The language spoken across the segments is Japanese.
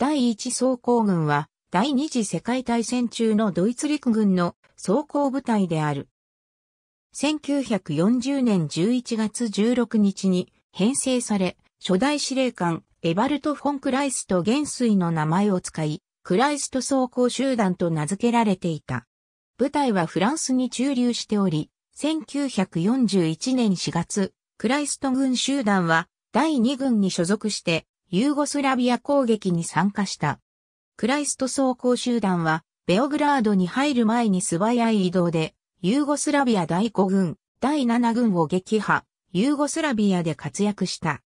第一装甲軍は、第二次世界大戦中のドイツ陸軍の装甲部隊である。1940年11月16日に編成され、初代司令官エバルト・フォン・クライスト元帥の名前を使い、クライスト装甲集団と名付けられていた。部隊はフランスに駐留しており、1941年4月、クライスト軍集団は第2軍に所属してユーゴスラビア攻撃に参加した。クライスト装甲集団は、ベオグラードに入る前に素早い移動で、ユーゴスラビア第5軍、第7軍を撃破、ユーゴスラビアで活躍した。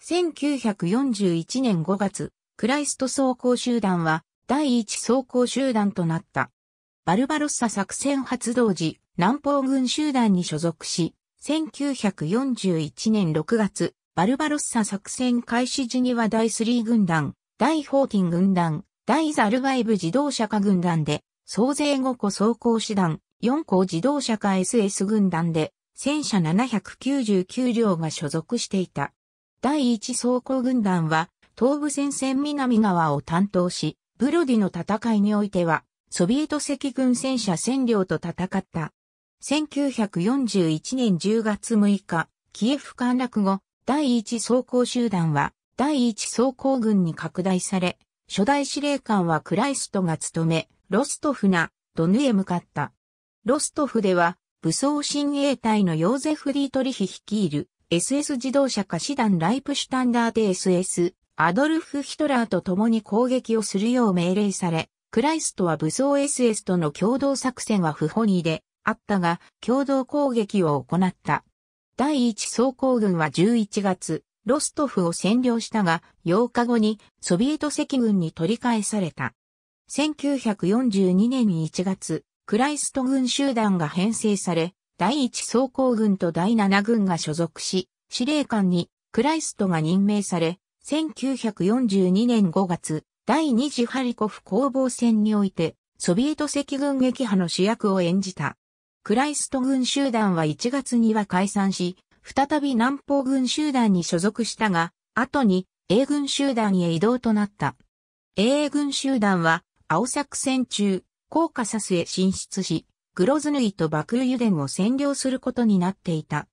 1941年5月、クライスト装甲集団は、第1装甲集団となった。バルバロッサ作戦発動時、南方軍集団に所属し、1941年6月、バルバロッサ作戦開始時には第3軍団、第14軍団、第ザルガイブ自動車化軍団で、総勢5個走行師団、4個自動車化 SS 軍団で、戦車799両が所属していた。第1走行軍団は、東部戦線南側を担当し、ブロディの戦いにおいては、ソビエト赤軍戦車1000両と戦った。1941年10月6日、キエフ陥落後、第一装甲集団は第一装甲軍に拡大され、初代司令官はクライストが務め、ロストフなドヌへ向かった。ロストフでは武装親衛隊のヨーゼフ・リートリヒ率いる SS 自動車下師団ライプシュタンダーで SS、アドルフ・ヒトラーと共に攻撃をするよう命令され、クライストは武装 SS との共同作戦は不本意であったが、共同攻撃を行った。第一装甲軍は11月、ロストフを占領したが、8日後にソビエト赤軍に取り返された。1942年1月、クライスト軍集団が編成され、第一装甲軍と第七軍が所属し、司令官にクライストが任命され、1942年5月、第二次ハリコフ攻防戦において、ソビエト赤軍撃破の主役を演じた。クライスト軍集団は1月には解散し、再び南方軍集団に所属したが、後に英軍集団へ移動となった。英軍集団は、青作戦中、コーカサスへ進出し、グロズヌイとバク油田を占領することになっていた。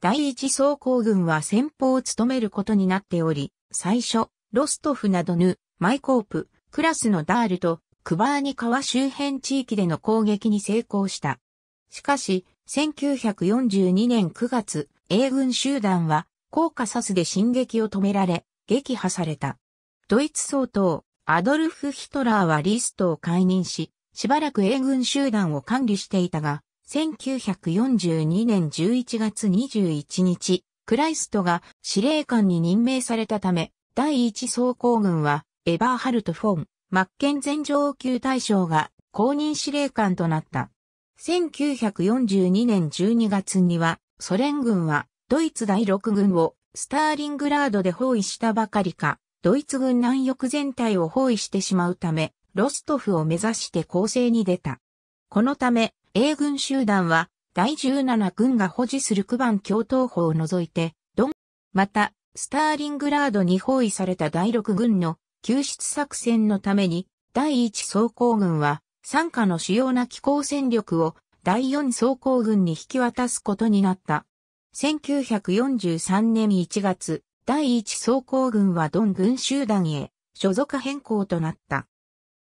第一装甲軍は先方を務めることになっており、最初、ロストフなどヌ、マイコープ、クラスのダールと、クバーニ川周辺地域での攻撃に成功した。しかし、1942年9月、英軍集団は、コーカサスで進撃を止められ、撃破された。ドイツ総統、アドルフ・ヒトラーはリストを解任し、しばらく英軍集団を管理していたが、1942年11月21日、クライストが司令官に任命されたため、第一装甲軍は、エバーハルト・フォン、マッケン前上級大将が公認司令官となった。1942年12月には、ソ連軍はドイツ第6軍をスターリングラードで包囲したばかりか、ドイツ軍南翼全体を包囲してしまうため、ロストフを目指して攻勢に出た。このため、英軍集団は、第17軍が保持する九番共闘法を除いて、ドン、また、スターリングラードに包囲された第6軍の救出作戦のために、第1装甲軍は、参加の主要な機構戦力を第4装甲軍に引き渡すことになった。1943年1月、第1装甲軍はドン軍集団へ所属変更となった。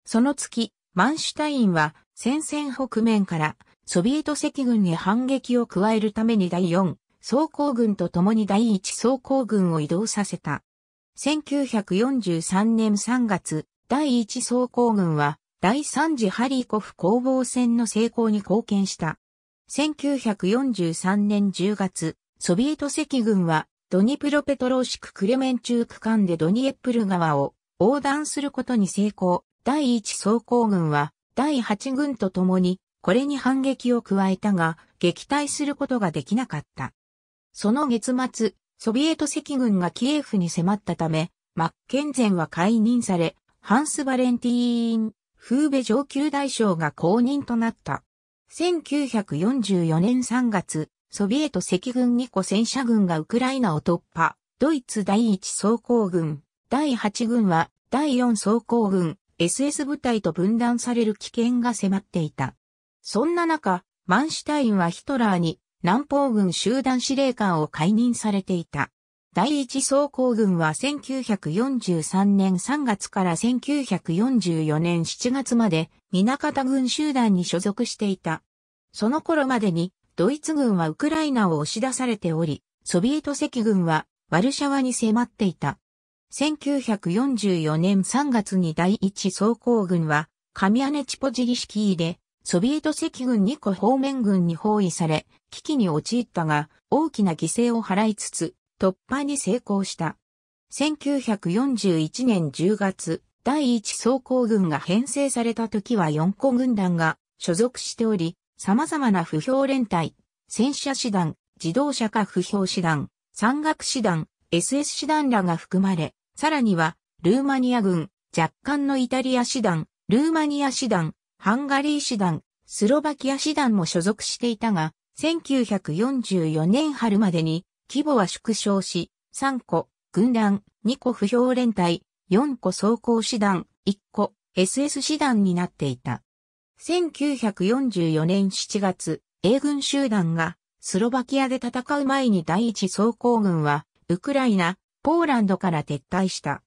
その月、マンシュタインは戦線北面からソビエト赤軍へ反撃を加えるために第4装甲軍と共に第1装甲軍を移動させた。1943年3月、第1装甲軍は第3次ハリーコフ攻防戦の成功に貢献した。1943年10月、ソビエト赤軍はドニプロペトローシククレメンチュー区間でドニエップル川を横断することに成功。第1装甲軍は第8軍と共にこれに反撃を加えたが撃退することができなかった。その月末、ソビエト赤軍がキエフに迫ったため、マッケンゼンは解任され、ハンス・バレンティーン・風部上級大将が公認となった。1944年3月、ソビエト赤軍2個戦車軍がウクライナを突破、ドイツ第1装甲軍、第8軍は第4装甲軍、SS 部隊と分断される危険が迫っていた。そんな中、マンシュタインはヒトラーに南方軍集団司令官を解任されていた。第一装甲軍は1943年3月から1944年7月まで、南方軍集団に所属していた。その頃までに、ドイツ軍はウクライナを押し出されており、ソビエト赤軍はワルシャワに迫っていた。1944年3月に第一装甲軍は、神姉チポジリシキーで、ソビエト赤軍2個方面軍に包囲され、危機に陥ったが、大きな犠牲を払いつつ、突破に成功した。1941年10月、第一装甲軍が編成された時は4個軍団が所属しており、様々な不評連隊、戦車師団、自動車化不評師団、山岳師団、SS 師団らが含まれ、さらには、ルーマニア軍、若干のイタリア師団、ルーマニア師団、ハンガリー師団、スロバキア師団も所属していたが、1944年春までに規模は縮小し、3個、軍団、2個不評連隊、4個装甲師団、1個、SS 師団になっていた。1944年7月、英軍集団がスロバキアで戦う前に第一装甲軍は、ウクライナ、ポーランドから撤退した。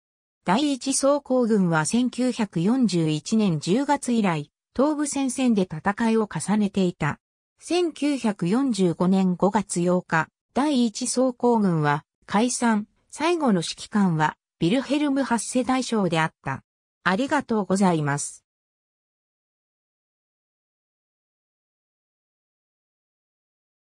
第一装甲軍は1941年10月以来、東部戦線で戦いを重ねていた。1945年5月8日、第一総工軍は解散、最後の指揮官はビルヘルム発世大将であった。ありがとうございます。